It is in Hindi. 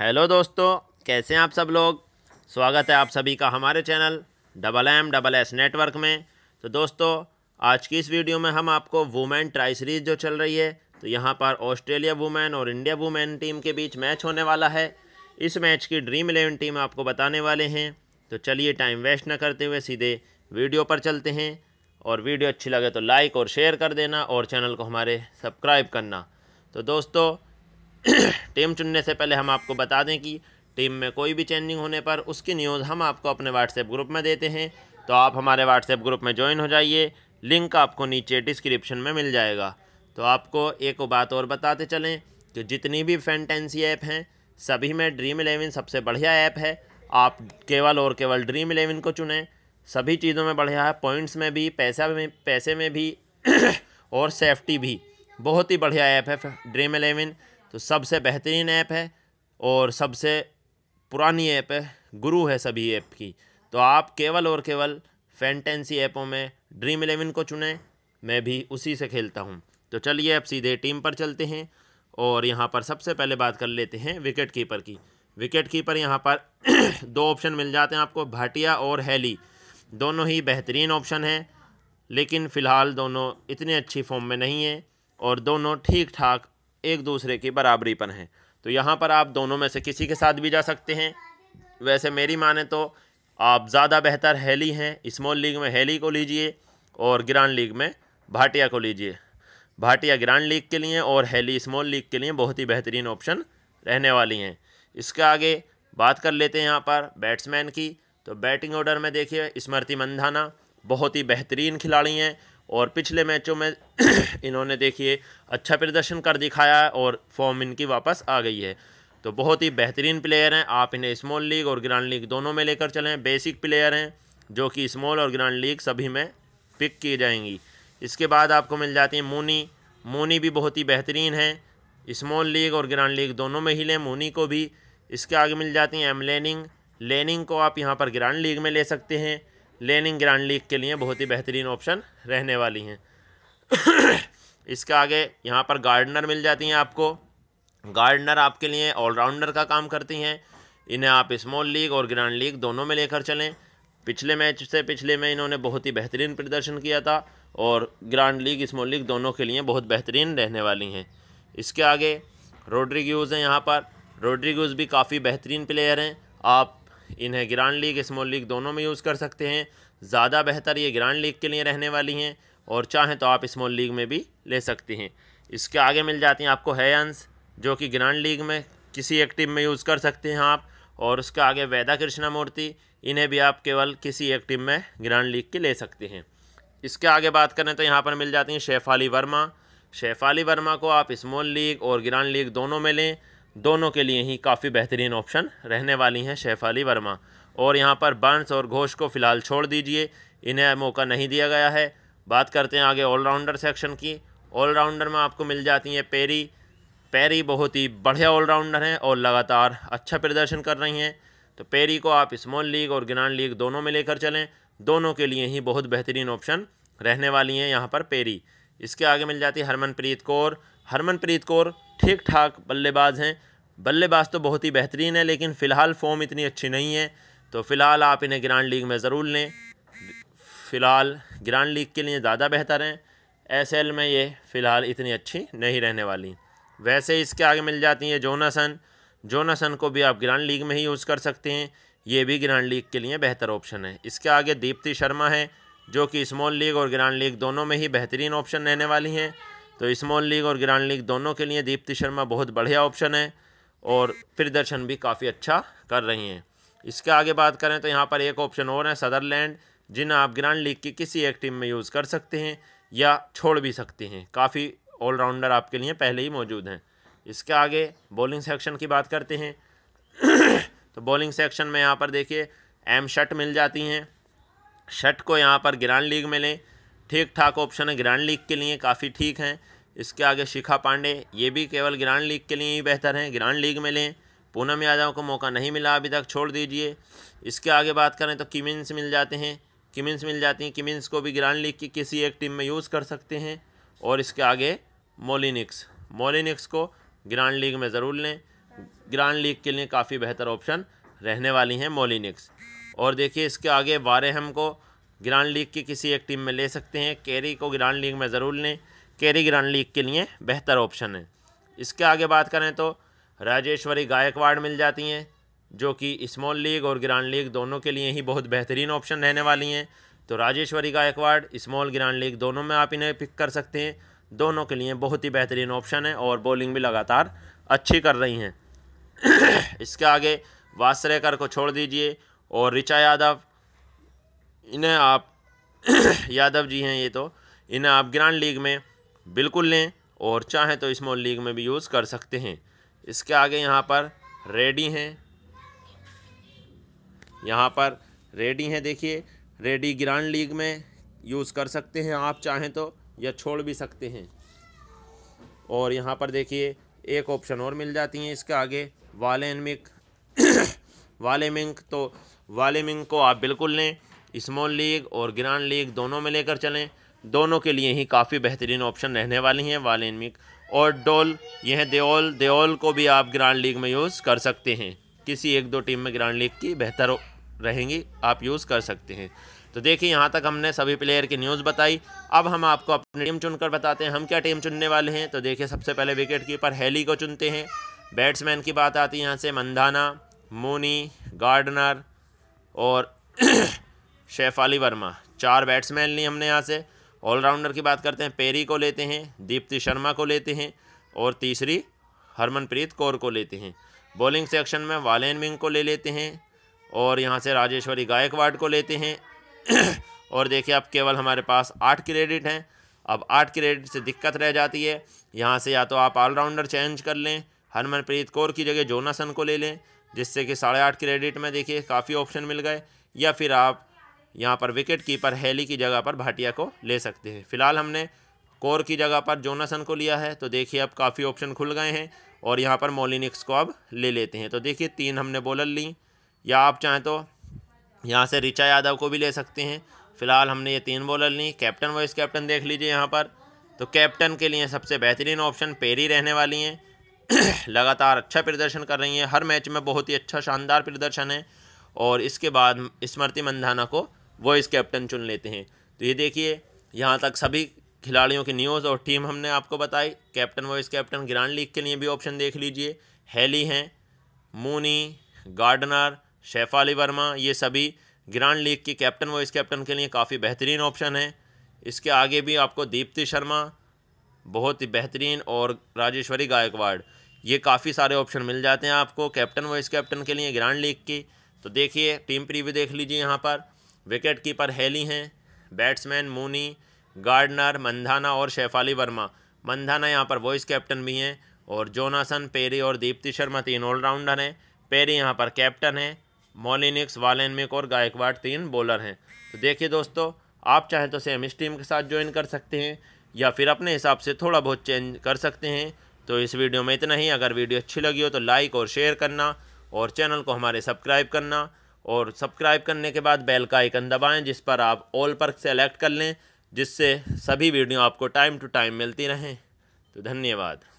हेलो दोस्तों कैसे हैं आप सब लोग स्वागत है आप सभी का हमारे channel double M double S network में तो दोस्तों आज की इस वीडियो में हम आपको वुमेन ट्राई सीरीज़ जो चल रही है तो यहाँ पर ऑस्ट्रेलिया वुमेन और इंडिया वुमेन टीम के बीच मैच होने वाला है इस मैच की ड्रीम इलेवन टीम आपको बताने वाले हैं तो चलिए टाइम वेस्ट न करते हुए सीधे वीडियो पर चलते हैं और वीडियो अच्छी लगे तो लाइक और शेयर कर देना और चैनल को हमारे सब्सक्राइब करना तो दोस्तों टीम चुनने से पहले हम आपको बता दें कि टीम में कोई भी चेंजिंग होने पर उसकी न्यूज़ हम आपको अपने व्हाट्सएप ग्रुप में देते हैं तो आप हमारे व्हाट्सएप ग्रुप में ज्वाइन हो जाइए लिंक आपको नीचे डिस्क्रिप्शन में मिल जाएगा तो आपको एक बात और बताते चलें कि जितनी भी फैंटेंसी ऐप हैं सभी में ड्रीम इलेवन सबसे बढ़िया ऐप है आप केवल और केवल ड्रीम इलेवन को चुनें सभी चीज़ों में बढ़िया है पॉइंट्स में भी पैसा में पैसे में भी और सेफ्टी भी बहुत ही बढ़िया ऐप है ड्रीम इलेवन तो सबसे बेहतरीन ऐप है और सबसे पुरानी ऐप है गुरु है सभी ऐप की तो आप केवल और केवल फैंटेंसी ऐपों में ड्रीम इलेवन को चुनें मैं भी उसी से खेलता हूँ तो चलिए आप सीधे टीम पर चलते हैं और यहाँ पर सबसे पहले बात कर लेते हैं विकेट कीपर की विकेट कीपर यहाँ पर दो ऑप्शन मिल जाते हैं आपको भाटिया और हैली दोनों ही बेहतरीन ऑप्शन हैं लेकिन फ़िलहाल दोनों इतने अच्छी फॉर्म में नहीं हैं और दोनों ठीक ठाक एक दूसरे की बराबरी पर हैं तो यहाँ पर आप दोनों में से किसी के साथ भी जा सकते हैं वैसे मेरी माने तो आप ज़्यादा बेहतर हेली हैं स्मॉल लीग में हेली को लीजिए और ग्रांड लीग में भाटिया को लीजिए भाटिया ग्रांड लीग के लिए और हेली स्मॉल लीग के लिए बहुत ही बेहतरीन ऑप्शन रहने वाली हैं इसके आगे बात कर लेते हैं यहाँ पर बैट्समैन की तो बैटिंग ऑर्डर में देखिए स्मृति मंधाना बहुत ही बेहतरीन खिलाड़ी हैं और पिछले मैचों में इन्होंने देखिए अच्छा प्रदर्शन कर दिखाया है और फॉर्म इनकी वापस आ गई है तो बहुत ही बेहतरीन प्लेयर हैं आप इन्हें स्मॉल लीग और ग्रैंड लीग दोनों में लेकर चलें बेसिक प्लेयर हैं जो कि स्मॉल और ग्रैंड लीग सभी में पिक की जाएंगी इसके बाद आपको मिल जाती है मोनी मोनी भी बहुत ही बेहतरीन है स्मॉल लीग और ग्रैंड लीग दोनों में ही लें मोनी को भी इसके आगे मिल जाती हैं एम लेनिंग लेनिंग को आप यहाँ पर ग्रैंड लीग में ले सकते हैं लेनिंग ग्रांड लीग के लिए बहुत ही बेहतरीन ऑप्शन रहने वाली हैं इसके आगे यहाँ पर गार्डनर मिल जाती हैं आपको गार्डनर आपके लिए ऑलराउंडर का काम करती हैं इन्हें आप स्मॉल लीग और ग्रांड लीग दोनों में लेकर चलें पिछले मैच से पिछले में इन्होंने बहुत ही बेहतरीन प्रदर्शन किया था और ग्रांड लीग स्मॉल लीग दोनों के लिए बहुत बेहतरीन रहने वाली हैं इसके आगे रोड्रिग्यूज़ हैं यहाँ पर रोड्रिग्यूज़ भी काफ़ी बेहतरीन प्लेयर हैं आप इन्हें ग्रांड लीग स्मॉल लीग दोनों में यूज़ कर सकते हैं ज़्यादा बेहतर ये ग्रांड लीग के लिए रहने वाली हैं और चाहें तो आप स्मॉल लीग में भी ले सकते हैं इसके आगे मिल जाती हैं आपको हैंस जो कि ग्रांड लीग में किसी एक टीम में यूज़ कर सकते हैं आप और उसके आगे वैदा कृष्णा मूर्ति इन्हें भी आप केवल किसी एक टीम में ग्रांड लीग की ले सकते हैं इसके आगे बात करें तो यहाँ पर मिल जाती हैं शेफाली वर्मा शेफाली वर्मा को आप स्मॉल लीग और ग्रांड लीग दोनों में लें दोनों के लिए ही काफ़ी बेहतरीन ऑप्शन रहने वाली हैं अली वर्मा और यहाँ पर बर्न्स और घोष को फ़िलहाल छोड़ दीजिए इन्हें मौका नहीं दिया गया है बात करते हैं आगे ऑलराउंडर सेक्शन की ऑलराउंडर में आपको मिल जाती हैं पेरी पेरी बहुत ही बढ़िया ऑलराउंडर हैं और लगातार अच्छा प्रदर्शन कर रही हैं तो पेरी को आप स्मॉल लीग और ग्रांड लीग दोनों में लेकर चलें दोनों के लिए ही बहुत बेहतरीन ऑप्शन रहने वाली हैं यहाँ पर पेरी इसके आगे मिल जाती है हरमनप्रीत कौर हरमनप्रीत कौर ठीक ठाक बल्लेबाज हैं बल्लेबाज तो बहुत ही बेहतरीन है लेकिन फ़िलहाल फॉर्म इतनी अच्छी नहीं है तो फ़िलहाल आप इन्हें ग्रांड लीग में ज़रूर लें फ़िलहाल ग्रांड लीग के लिए ज़्यादा बेहतर हैं एस एल में ये फ़िलहाल इतनी अच्छी नहीं रहने वाली वैसे इसके आगे मिल जाती है जोनासन जोनासन को भी आप ग्रांड लीग में ही यूज़ कर सकते हैं ये भी ग्रांड लीग के लिए बेहतर ऑप्शन है इसके आगे दीप्ति शर्मा है जो कि स्मॉल लीग और ग्रांड लीग दोनों में ही बेहतरीन ऑप्शन रहने वाली हैं तो स्मॉल लीग और ग्रांड लीग दोनों के लिए दीप्ति शर्मा बहुत बढ़िया ऑप्शन है और प्रदर्शन भी काफ़ी अच्छा कर रही हैं इसके आगे बात करें तो यहाँ पर एक ऑप्शन और है सदरलैंड जिन्हें आप ग्रैंड लीग की किसी एक टीम में यूज़ कर सकते हैं या छोड़ भी सकते हैं काफ़ी ऑलराउंडर आपके लिए पहले ही मौजूद हैं इसके आगे बॉलिंग सेक्शन की बात करते हैं तो बॉलिंग सेक्शन में यहाँ पर देखिए एम शट मिल जाती हैं शट को यहाँ पर ग्रैंड लीग में लें ठीक ठाक ऑप्शन है ग्रैंड लीग के लिए काफ़ी ठीक हैं इसके आगे शिखा पांडे ये भी केवल ग्रांड लीग के लिए ही बेहतर हैं ग्रांड लीग में लें पूनम यादव को मौका नहीं मिला अभी तक छोड़ दीजिए इसके आगे बात करें तो किमिन्स मिल जाते हैं किमिन्स मिल जाती हैं किमिन्स को भी ग्रांड लीग की किसी एक टीम में यूज़ कर सकते हैं और इसके आगे मोलिनिक्स मोलिनिक्स को ग्रांड लीग में ज़रूर लें ग्रांड लीग के लिए काफ़ी बेहतर ऑप्शन रहने वाली हैं मोलिनिक्स और देखिए इसके आगे वारेहम को ग्रांड लीग की किसी एक टीम में ले सकते हैं कैरी को ग्रांड लीग में ज़रूर लें कैरी ग्रांड लीग के लिए बेहतर ऑप्शन है इसके आगे बात करें तो राजेश्वरी गायकवाड़ मिल जाती हैं जो कि स्मॉल लीग और ग्रांड लीग दोनों के लिए ही बहुत बेहतरीन ऑप्शन रहने वाली हैं तो Rajeshwari Gaikwad small grand league दोनों में आप इन्हें पिक कर सकते हैं दोनों के लिए बहुत ही बेहतरीन ऑप्शन है और बॉलिंग भी लगातार अच्छी कर रही हैं इसके आगे वासरेकर को छोड़ दीजिए और रिचा यादव इन्हें आप यादव जी हैं ये तो इन्हें आप ग्रांड लीग में बिल्कुल लें और चाहें तो स्मॉल लीग में भी यूज़ कर सकते हैं इसके आगे यहाँ पर रेडी हैं यहाँ पर रेडी हैं देखिए रेडी ग्रांड लीग में यूज़ कर सकते हैं आप चाहें तो या छोड़ भी सकते हैं और यहाँ पर देखिए एक ऑप्शन और मिल जाती हैं इसके आगे वालेमिक वालेमिंक तो वालेमिंक को आप बिल्कुल लें स्मॉल लीग और ग्रांड लीग दोनों में लेकर चलें दोनों के लिए ही काफ़ी बेहतरीन ऑप्शन रहने वाली हैं वालिनमिक और डोल यह देओल देओल को भी आप ग्रांड लीग में यूज़ कर सकते हैं किसी एक दो टीम में ग्रांड लीग की बेहतर रहेंगी आप यूज़ कर सकते हैं तो देखिए यहाँ तक हमने सभी प्लेयर की न्यूज़ बताई अब हम आपको अपनी टीम चुनकर बताते हैं हम क्या टीम चुनने वाले हैं तो देखिए सबसे पहले विकेट कीपर हैली को चुनते हैं बैट्समैन की बात आती है यहाँ से मंदाना मोनी गार्डनर और शेफ अली वर्मा चार बैट्समैन लिए हमने यहाँ से ऑलराउंडर की बात करते हैं पेरी को लेते हैं दीप्ति शर्मा को लेते हैं और तीसरी हरमनप्रीत कौर को लेते हैं बॉलिंग सेक्शन में वालेन विंग को ले लेते हैं और यहाँ से राजेश्वरी गायकवाड को लेते हैं और देखिए अब केवल हमारे पास आठ क्रेडिट हैं अब आठ क्रेडिट से दिक्कत रह जाती है यहाँ से या तो आप ऑलराउंडर चेंज कर लें हरमनप्रीत कौर की जगह जोनासन को ले लें जिससे कि साढ़े आठ क्रेडिट में देखिए काफ़ी ऑप्शन मिल गए या फिर आप यहाँ पर विकेट कीपर हैली की जगह पर भाटिया को ले सकते हैं फिलहाल हमने कोर की जगह पर जोनासन को लिया है तो देखिए अब काफ़ी ऑप्शन खुल गए हैं और यहाँ पर मोलिनिक्स को अब ले लेते हैं तो देखिए तीन हमने बॉलर ली या आप चाहें तो यहाँ से रिचा यादव को भी ले सकते हैं फिलहाल हमने ये तीन बॉलर ली कैप्टन वाइस कैप्टन देख लीजिए यहाँ पर तो कैप्टन के लिए सबसे बेहतरीन ऑप्शन पेरी रहने वाली हैं लगातार अच्छा प्रदर्शन कर रही हैं हर मैच में बहुत ही अच्छा शानदार प्रदर्शन है और इसके बाद स्मृति मंधाना को वॉइस कैप्टन चुन लेते हैं तो ये देखिए यहाँ तक सभी खिलाड़ियों की न्यूज़ और टीम हमने आपको बताई captain vice captain grand league के लिए भी ऑप्शन देख लीजिए हैली हैं मूनी गार्डनर शेफाली वर्मा ये सभी ग्रांड लीग के कैप्टन वॉइस कैप्टन के लिए काफ़ी बेहतरीन ऑप्शन है इसके आगे भी आपको दीप्ति शर्मा बहुत ही बेहतरीन और राजेश्वरी गायकवाड़ ये काफ़ी सारे ऑप्शन मिल जाते हैं आपको कैप्टन वाइस कैप्टन के लिए ग्रांड लीग की तो देखिए टीम प्रीव्यू देख लीजिए यहाँ पर विकेट कीपर हेली हैं बैट्समैन मूनी गार्डनर मंधाना और शेफाली वर्मा मंधाना यहाँ पर वॉइस कैप्टन भी हैं और जोनासन पेरी और दीप्ति शर्मा तीन ऑलराउंडर हैं पेरी यहाँ पर कैप्टन हैं मोलिनिक्स वालेनमिक और गायकवाड़ तीन बॉलर हैं तो देखिए दोस्तों आप चाहें तो सेम इस टीम के साथ ज्वाइन कर सकते हैं या फिर अपने हिसाब से थोड़ा बहुत चेंज कर सकते हैं तो इस वीडियो में इतना ही अगर वीडियो अच्छी लगी हो तो लाइक और शेयर करना और चैनल को हमारे सब्सक्राइब करना और सब्सक्राइब करने के बाद बेल का आइकन दबाएं जिस पर आप ऑल पर सेलेक्ट कर लें जिससे सभी वीडियो आपको टाइम टू टाइम मिलती रहें तो धन्यवाद